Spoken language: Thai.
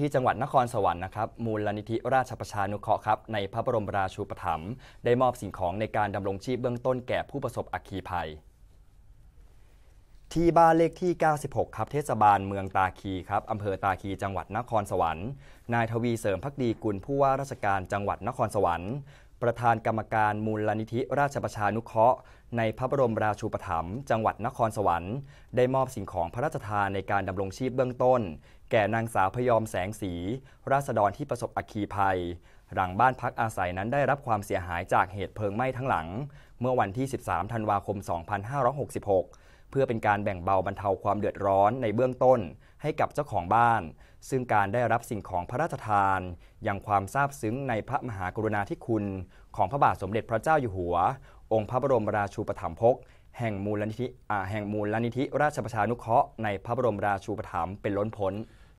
ที่จังหวัดนครสวรรค์นะครับ มูลนิธิราชประชานุเคราะห์ครับ ในพระบรมราชูปถัมภ์ได้มอบสิ่งของในการดำรงชีพเบื้องต้นแก่ผู้ประสบอัคคีภัย ที่บ้านเลขที่96ครับ เทศบาลเมืองตาคีครับอำเภอตาคีจังหวัดนครสวรรค์ นายทวีเสริมพักดีกุลผู้ว่าราชการจังหวัดนครสวรรค์ประธานกรรมการมูลลนิธิราชประชานุเคราะห์ในพระบรมราชูปถัมภ์จังหวัดนครสวรรค์ได้มอบสิ่งของพระราชทานในการดำรงชีพเบื้องต้น แก่นางสาวพยอมแสงสี ราษฎรที่ประสบอัคคีภัย หลังบ้านพักอาศัยนั้นได้รับความเสียหายจากเหตุเพลิงไหม้ทั้งหลัง เมื่อวันที่ 13 ธันวาคม 2566 เพื่อเป็นการแบ่งเบาบรรเทาความเดือดร้อนในเบื้องต้นให้กับเจ้าของบ้าน ซึ่งการได้รับสิ่งของพระราชทาน ยังความซาบซึ้งในพระมหากรุณาธิคุณ ของพระบาทสมเด็จพระเจ้าอยู่หัว องค์พระบรมราชูปถัมภกแห่งมูลนิธิแห่งมูลนิธิราชประชานุเคราะห์ในพระบรมราชูปถัมภ์เป็นล้นพ้น